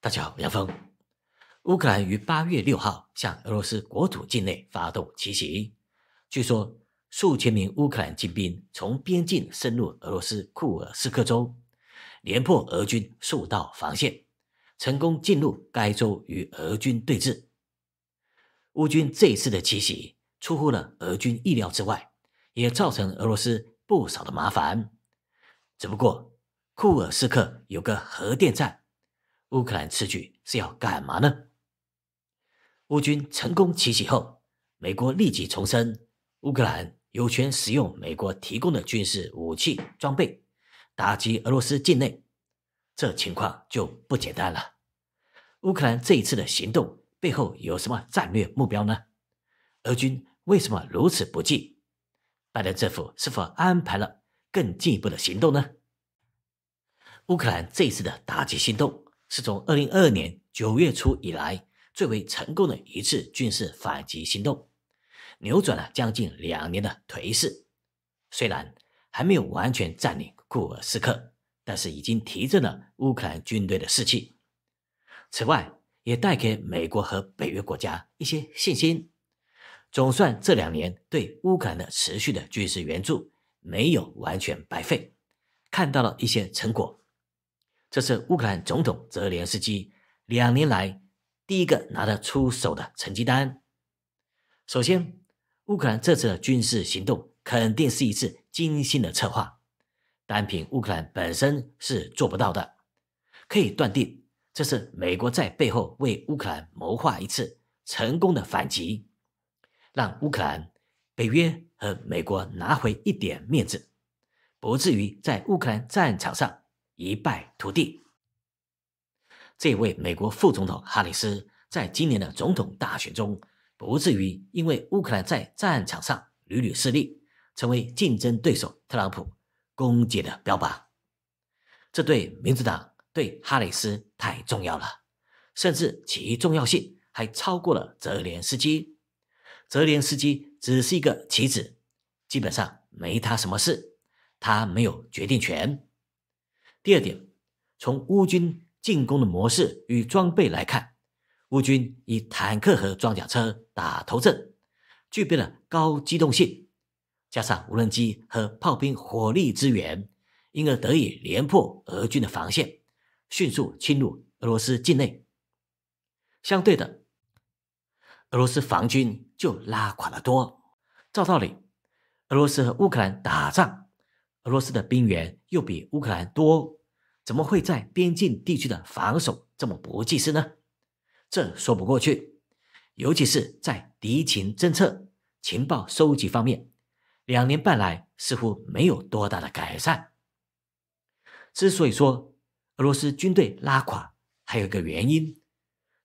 大家好，杨峰。乌克兰于八月六号向俄罗斯国土境内发动奇袭，据说数千名乌克兰精兵从边境深入俄罗斯库尔斯克州，连破俄军数道防线，成功进入该州与俄军对峙。乌军这一次的奇袭出乎了俄军意料之外，也造成俄罗斯不少的麻烦。只不过库尔斯克有个核电站。乌克兰此举是要干嘛呢？乌军成功奇袭后，美国立即重申乌克兰有权使用美国提供的军事武器装备打击俄罗斯境内。这情况就不简单了。乌克兰这一次的行动背后有什么战略目标呢？俄军为什么如此不济？拜登政府是否安排了更进一步的行动呢？乌克兰这一次的打击行动？是从二零二二年九月初以来最为成功的一次军事反击行动，扭转了将近两年的颓势。虽然还没有完全占领库尔斯克，但是已经提振了乌克兰军队的士气。此外，也带给美国和北约国家一些信心。总算这两年对乌克兰的持续的军事援助没有完全白费，看到了一些成果。这是乌克兰总统泽连斯基两年来第一个拿得出手的成绩单。首先，乌克兰这次的军事行动肯定是一次精心的策划，单凭乌克兰本身是做不到的。可以断定，这是美国在背后为乌克兰谋划一次成功的反击，让乌克兰、北约和美国拿回一点面子，不至于在乌克兰战场上。一败涂地。这位美国副总统哈里斯在今年的总统大选中，不至于因为乌克兰在战场上屡屡失利，成为竞争对手特朗普攻击的标靶。这对民主党对哈里斯太重要了，甚至其重要性还超过了泽连斯基。泽连斯基只是一个棋子，基本上没他什么事，他没有决定权。第二点，从乌军进攻的模式与装备来看，乌军以坦克和装甲车打头阵，具备了高机动性，加上无人机和炮兵火力支援，因而得以连破俄军的防线，迅速侵入俄罗斯境内。相对的，俄罗斯防军就拉垮了多。照道理，俄罗斯和乌克兰打仗，俄罗斯的兵员又比乌克兰多。怎么会在边境地区的防守这么不济事呢？这说不过去，尤其是在敌情侦测、情报收集方面，两年半来似乎没有多大的改善。之所以说俄罗斯军队拉垮，还有一个原因：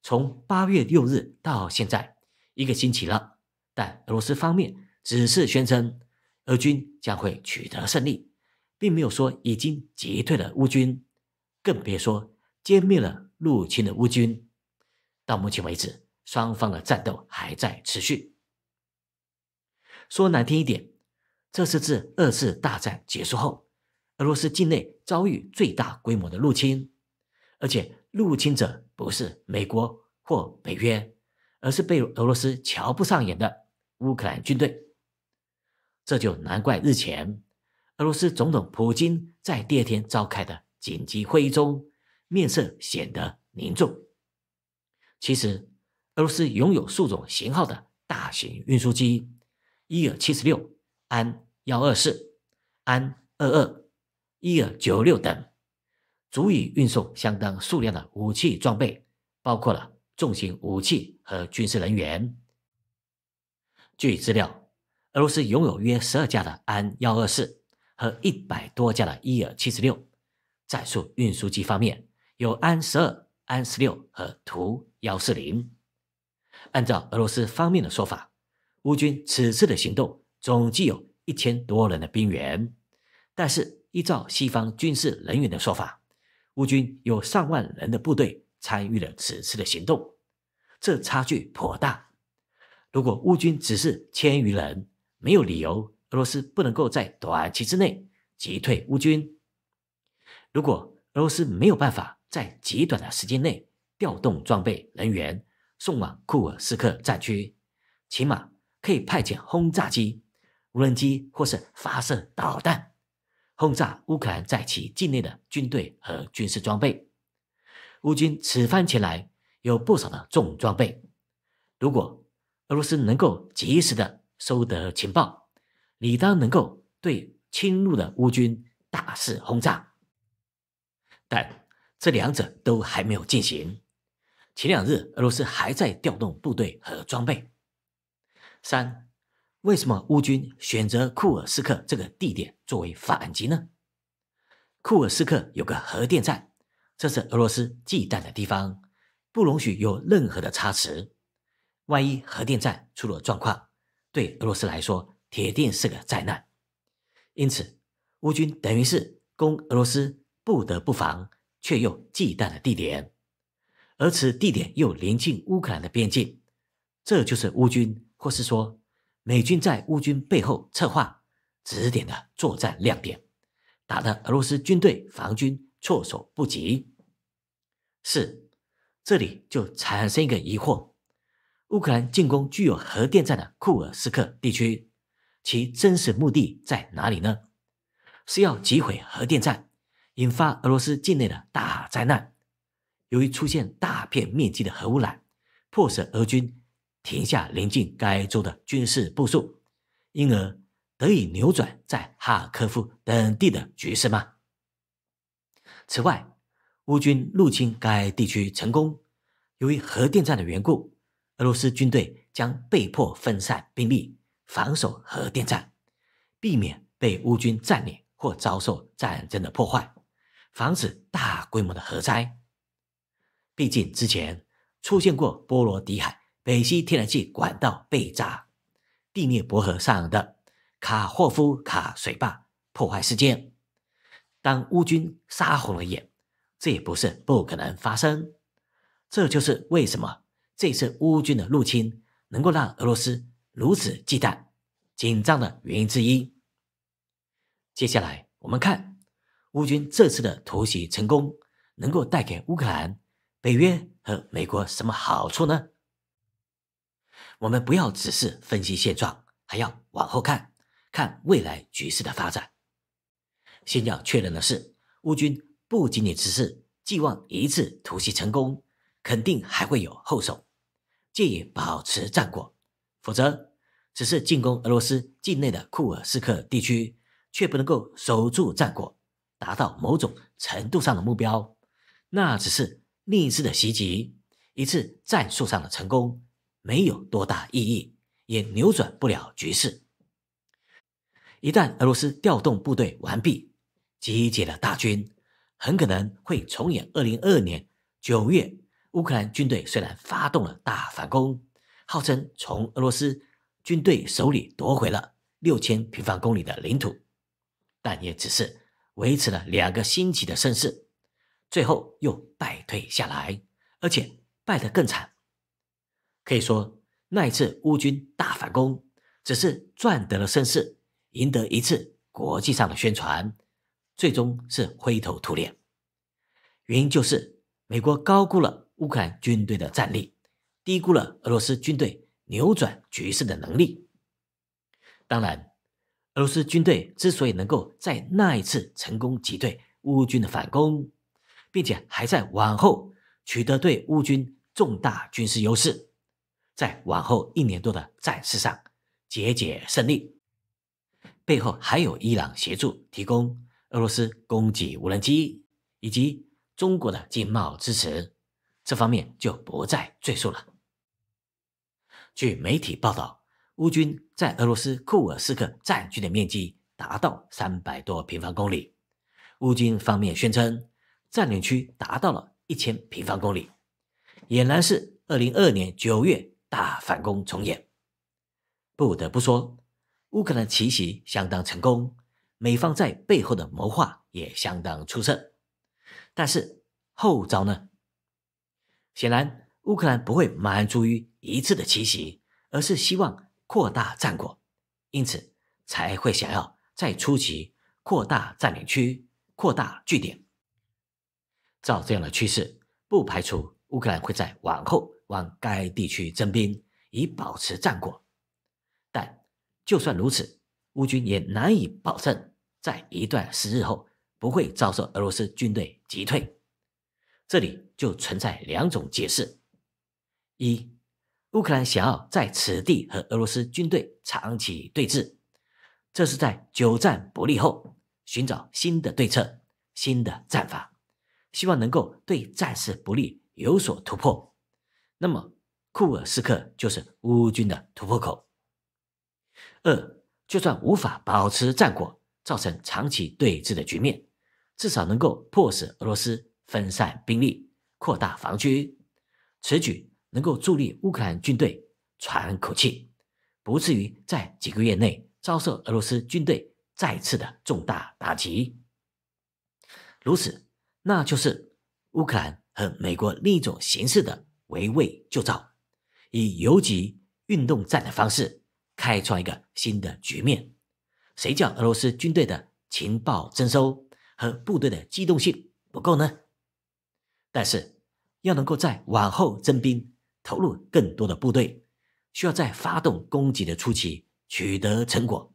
从八月六日到现在，一个星期了，但俄罗斯方面只是宣称俄军将会取得胜利，并没有说已经击退了乌军。更别说歼灭了入侵的乌军。到目前为止，双方的战斗还在持续。说难听一点，这是自二次大战结束后，俄罗斯境内遭遇最大规模的入侵，而且入侵者不是美国或北约，而是被俄罗斯瞧不上眼的乌克兰军队。这就难怪日前，俄罗斯总统普京在第二天召开的。紧急会议中，面色显得凝重。其实，俄罗斯拥有数种型号的大型运输机，伊尔七十六、安幺二四、安二二、伊尔九六等，足以运送相当数量的武器装备，包括了重型武器和军事人员。据资料，俄罗斯拥有约十二架的安幺二四和一百多架的伊尔七十六。战术运输机方面有安十二、安十六和图幺四零。按照俄罗斯方面的说法，乌军此次的行动总计有一千多人的兵员，但是依照西方军事人员的说法，乌军有上万人的部队参与了此次的行动，这差距颇大。如果乌军只是千余人，没有理由俄罗斯不能够在短期之内击退乌军。如果俄罗斯没有办法在极短的时间内调动装备人员送往库尔斯克战区，起码可以派遣轰炸机、无人机或是发射导弹，轰炸乌克兰在其境内的军队和军事装备。乌军此番前来有不少的重装备，如果俄罗斯能够及时的收得情报，理当能够对侵入的乌军大肆轰炸。但这两者都还没有进行。前两日，俄罗斯还在调动部队和装备。三，为什么乌军选择库尔斯克这个地点作为反击呢？库尔斯克有个核电站，这是俄罗斯忌惮的地方，不容许有任何的差池。万一核电站出了状况，对俄罗斯来说铁定是个灾难。因此，乌军等于是攻俄罗斯。不得不防却又忌惮的地点，而此地点又临近乌克兰的边境，这就是乌军或是说美军在乌军背后策划指点的作战亮点，打得俄罗斯军队防军措手不及。四，这里就产生一个疑惑：乌克兰进攻具有核电站的库尔斯克地区，其真实目的在哪里呢？是要击毁核电站？引发俄罗斯境内的大灾难，由于出现大片面积的核污染，迫使俄军停下临近该州的军事部署，因而得以扭转在哈尔科夫等地的局势吗？此外，乌军入侵该地区成功，由于核电站的缘故，俄罗斯军队将被迫分散兵力防守核电站，避免被乌军占领或遭受战争的破坏。防止大规模的核灾，毕竟之前出现过波罗的海北西天然气管道被炸、地面薄荷上的卡霍夫卡水坝破坏事件。当乌军杀红了眼，这也不是不可能发生。这就是为什么这次乌军的入侵能够让俄罗斯如此忌惮、紧张的原因之一。接下来我们看。乌军这次的突袭成功，能够带给乌克兰、北约和美国什么好处呢？我们不要只是分析现状，还要往后看看未来局势的发展。先要确认的是，乌军不仅仅只是寄望一次突袭成功，肯定还会有后手，建议保持战果。否则，只是进攻俄罗斯境内的库尔斯克地区，却不能够守住战果。达到某种程度上的目标，那只是另一次的袭击，一次战术上的成功，没有多大意义，也扭转不了局势。一旦俄罗斯调动部队完毕，集结了大军，很可能会重演2022年9月乌克兰军队虽然发动了大反攻，号称从俄罗斯军队手里夺回了6000平方公里的领土，但也只是。维持了两个星期的胜势，最后又败退下来，而且败得更惨。可以说，那一次乌军大反攻只是赚得了盛世，赢得一次国际上的宣传，最终是灰头土脸。原因就是美国高估了乌克兰军队的战力，低估了俄罗斯军队扭转局势的能力。当然。俄罗斯军队之所以能够在那一次成功击退乌军的反攻，并且还在往后取得对乌军重大军事优势，在往后一年多的战事上节节胜利，背后还有伊朗协助提供俄罗斯攻击无人机，以及中国的经贸支持，这方面就不再赘述了。据媒体报道。乌军在俄罗斯库尔斯克占据的面积达到三百多平方公里，乌军方面宣称占领区达到了一千平方公里，俨然是二零二二年九月大反攻重演。不得不说，乌克兰奇袭相当成功，美方在背后的谋划也相当出色。但是后招呢？显然，乌克兰不会满足于一次的奇袭，而是希望。扩大战果，因此才会想要在初期扩大占领区、扩大据点。照这样的趋势，不排除乌克兰会在往后往该地区征兵，以保持战果。但就算如此，乌军也难以保证在一段时日后不会遭受俄罗斯军队击退。这里就存在两种解释：一。乌克兰想要在此地和俄罗斯军队长期对峙，这是在久战不利后寻找新的对策、新的战法，希望能够对战事不利有所突破。那么，库尔斯克就是乌军的突破口。二，就算无法保持战果，造成长期对峙的局面，至少能够迫使俄罗斯分散兵力、扩大防区，此举。能够助力乌克兰军队喘口气，不至于在几个月内遭受俄罗斯军队再次的重大打击。如此，那就是乌克兰和美国另一种形式的围魏救赵，以游击运动战的方式开创一个新的局面。谁叫俄罗斯军队的情报征收和部队的机动性不够呢？但是要能够在往后征兵。投入更多的部队，需要在发动攻击的初期取得成果。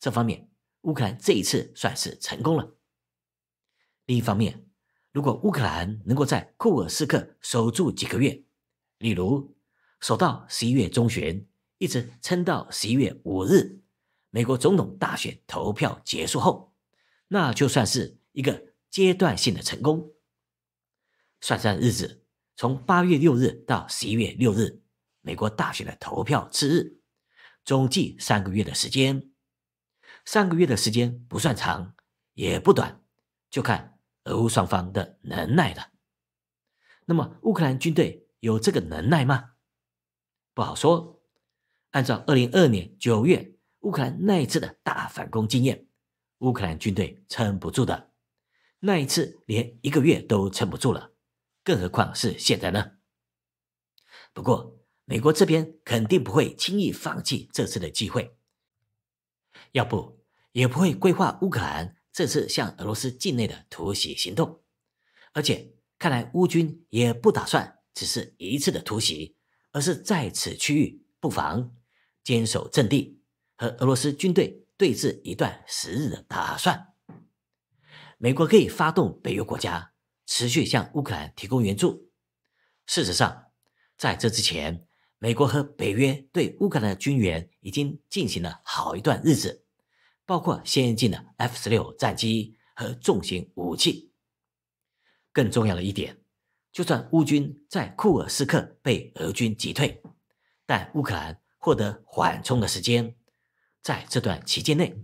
这方面，乌克兰这一次算是成功了。另一方面，如果乌克兰能够在库尔斯克守住几个月，例如守到十一月中旬，一直撑到十一月五日，美国总统大选投票结束后，那就算是一个阶段性的成功。算算日子。从八月六日到十一月六日，美国大选的投票次日，总计三个月的时间。三个月的时间不算长，也不短，就看俄乌双方的能耐了。那么，乌克兰军队有这个能耐吗？不好说。按照二零二二年九月乌克兰那一次的大反攻经验，乌克兰军队撑不住的，那一次连一个月都撑不住了。更何况是现在呢。不过，美国这边肯定不会轻易放弃这次的机会，要不也不会规划乌克兰这次向俄罗斯境内的突袭行动。而且，看来乌军也不打算只是一次的突袭，而是在此区域布防、坚守阵地，和俄罗斯军队对峙一段时日的打算。美国可以发动北约国家。持续向乌克兰提供援助。事实上，在这之前，美国和北约对乌克兰的军援已经进行了好一段日子，包括先进的 F-16 战机和重型武器。更重要的一点，就算乌军在库尔斯克被俄军击退，但乌克兰获得缓冲的时间，在这段期间内，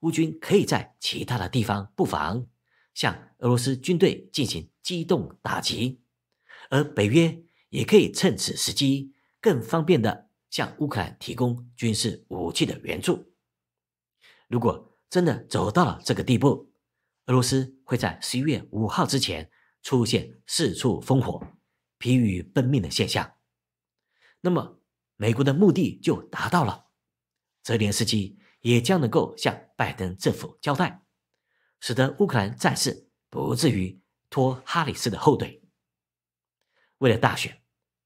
乌军可以在其他的地方布防，向。俄罗斯军队进行机动打击，而北约也可以趁此时机更方便的向乌克兰提供军事武器的援助。如果真的走到了这个地步，俄罗斯会在十一月五号之前出现四处烽火、疲于奔命的现象，那么美国的目的就达到了，泽连斯基也将能够向拜登政府交代，使得乌克兰战事。不至于拖哈里斯的后腿。为了大选，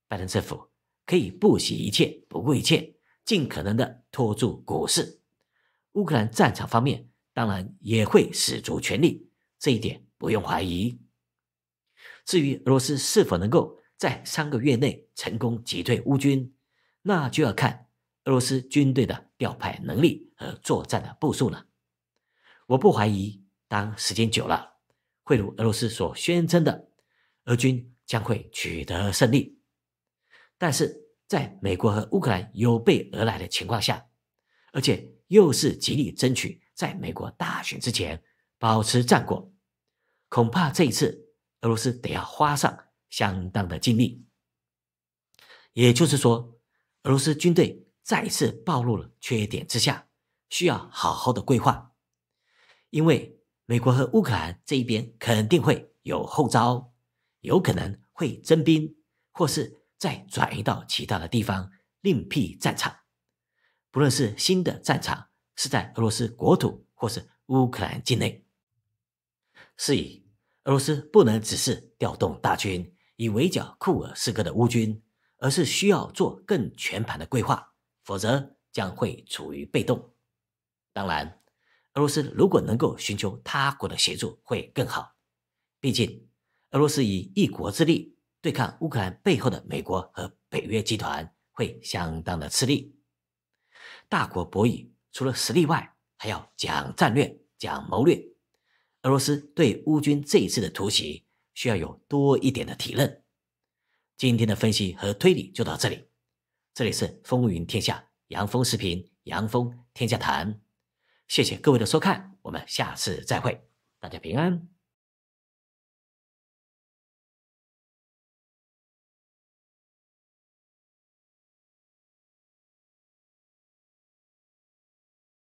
拜登政府可以不惜一切、不顾一切，尽可能的拖住股市。乌克兰战场方面，当然也会使足全力，这一点不用怀疑。至于俄罗斯是否能够在三个月内成功击退乌军，那就要看俄罗斯军队的调派能力和作战的部署了。我不怀疑，当时间久了。会如俄罗斯所宣称的，俄军将会取得胜利。但是，在美国和乌克兰有备而来的情况下，而且又是极力争取在美国大选之前保持战果，恐怕这一次俄罗斯得要花上相当的精力。也就是说，俄罗斯军队再次暴露了缺点之下，需要好好的规划，因为。美国和乌克兰这一边肯定会有后招，有可能会增兵，或是再转移到其他的地方另辟战场。不论是新的战场是在俄罗斯国土，或是乌克兰境内，是以俄罗斯不能只是调动大军以围剿库尔斯克的乌军，而是需要做更全盘的规划，否则将会处于被动。当然。俄罗斯如果能够寻求他国的协助，会更好。毕竟，俄罗斯以一国之力对抗乌克兰背后的美国和北约集团，会相当的吃力。大国博弈除了实力外，还要讲战略、讲谋略。俄罗斯对乌军这一次的突袭，需要有多一点的体认。今天的分析和推理就到这里。这里是风云天下，杨峰视频，杨峰天下谈。谢谢各位的收看，我们下次再会，大家平安。